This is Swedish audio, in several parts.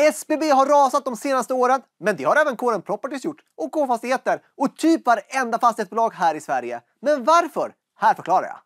SBB har rasat de senaste åren, men det har även KRM Properties gjort och K-fastigheter och typ varenda fastighetsbolag här i Sverige. Men varför? Här förklarar jag.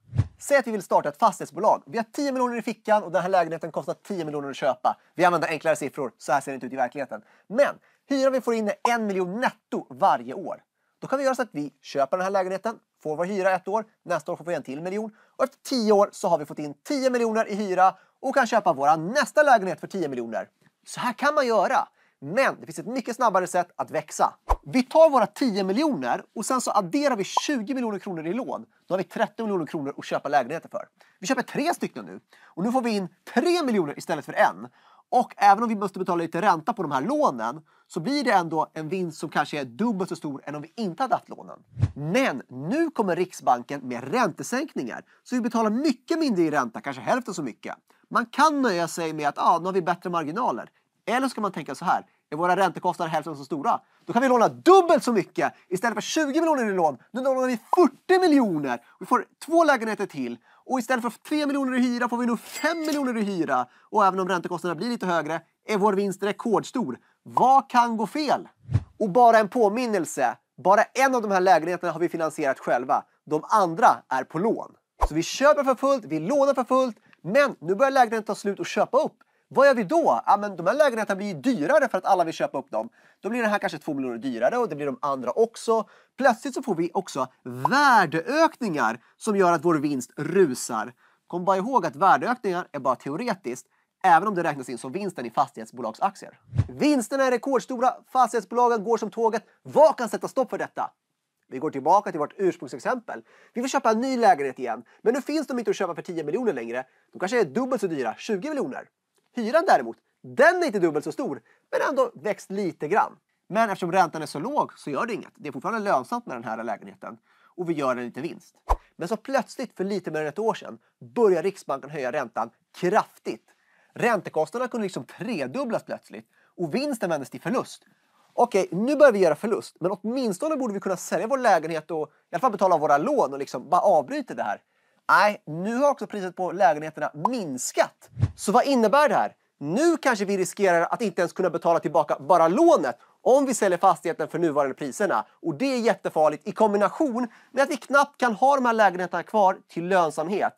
Säg att vi vill starta ett fastighetsbolag. Vi har 10 miljoner i fickan och den här lägenheten kostar 10 miljoner att köpa. Vi använder enklare siffror, så här ser det inte ut i verkligheten. Men hyran vi får in är 1 miljon netto varje år. Då kan vi göra så att vi köper den här lägenheten, får vår hyra ett år, nästa år får vi en till miljon och efter 10 år så har vi fått in 10 miljoner i hyra och kan köpa vår nästa lägenhet för 10 miljoner. Så här kan man göra, men det finns ett mycket snabbare sätt att växa. Vi tar våra 10 miljoner och sen så adderar vi 20 miljoner kronor i lån. Då har vi 30 miljoner kronor att köpa lägenheter för. Vi köper tre stycken nu och nu får vi in 3 miljoner istället för en. Och även om vi måste betala lite ränta på de här lånen så blir det ändå en vinst som kanske är dubbelt så stor än om vi inte hade haft lånen. Men nu kommer Riksbanken med räntesänkningar så vi betalar mycket mindre i ränta, kanske hälften så mycket. Man kan nöja sig med att ah, nu har vi bättre marginaler. Eller så kan man tänka så här. Är våra räntekostnader hälften så stora? Då kan vi låna dubbelt så mycket. Istället för 20 miljoner i lån, nu lånar vi 40 miljoner. Vi får två lägenheter till. Och istället för 3 miljoner i hyra får vi nu 5 miljoner i hyra. Och även om räntekostnaderna blir lite högre är vår vinst rekordstor. Vad kan gå fel? Och bara en påminnelse. Bara en av de här lägenheterna har vi finansierat själva. De andra är på lån. Så vi köper för fullt, vi lånar för fullt, men nu börjar lägenheten ta slut och köpa upp. Vad gör vi då? Ja, men de här lägenheterna blir ju dyrare för att alla vill köpa upp dem. Då blir den här kanske 2 miljoner dyrare och det blir de andra också. Plötsligt så får vi också värdeökningar som gör att vår vinst rusar. Kom bara ihåg att värdeökningar är bara teoretiskt, även om det räknas in som vinsten i fastighetsbolagsaktier. Vinsterna är rekordstora, fastighetsbolagen går som tåget. Vad kan sätta stopp för detta? Vi går tillbaka till vårt ursprungsexempel. Vi vill köpa en ny lägenhet igen, men nu finns de inte att köpa för 10 miljoner längre. De kanske är dubbelt så dyra, 20 miljoner. Hyran däremot, den är inte dubbelt så stor, men ändå växt lite grann. Men eftersom räntan är så låg så gör det inget. Det är fortfarande lönsamt med den här lägenheten och vi gör en liten vinst. Men så plötsligt för lite mer än ett år sedan börjar Riksbanken höja räntan kraftigt. Räntekostnaderna kunde liksom tredubblas plötsligt och vinsten vändes till förlust okej, okay, nu börjar vi göra förlust, men åtminstone borde vi kunna sälja vår lägenhet och i alla fall betala våra lån och liksom bara avbryta det här. Nej, nu har också priset på lägenheterna minskat. Så vad innebär det här? Nu kanske vi riskerar att inte ens kunna betala tillbaka bara lånet om vi säljer fastigheten för nuvarande priserna. Och det är jättefarligt i kombination med att vi knappt kan ha de här lägenheterna kvar till lönsamhet.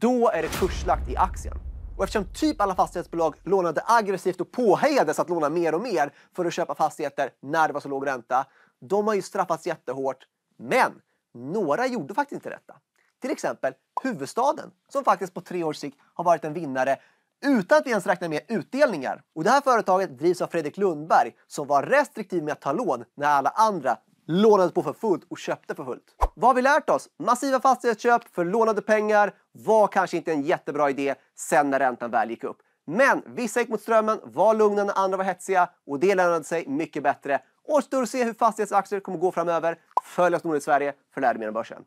Då är det kurslagt i aktien. Och eftersom typ alla fastighetsbolag lånade aggressivt och påhejades att låna mer och mer för att köpa fastigheter när det var så låg ränta, de har ju straffats jättehårt. Men några gjorde faktiskt inte detta. Till exempel huvudstaden som faktiskt på tre års sikt har varit en vinnare utan att vi ens räknar med utdelningar. Och det här företaget drivs av Fredrik Lundberg som var restriktiv med att ta lån när alla andra lånade på för fullt och köpte för fullt vad har vi lärt oss? Massiva fastighetsköp för lånade pengar var kanske inte en jättebra idé sen när räntan väl gick upp. Men vissa gick mot strömmen, var lugna när andra var hetsiga och det lönade sig mycket bättre. Återstår att se hur fastighetsaktier kommer gå framöver. Följ oss Nordnet Sverige för lärdomar om börsen.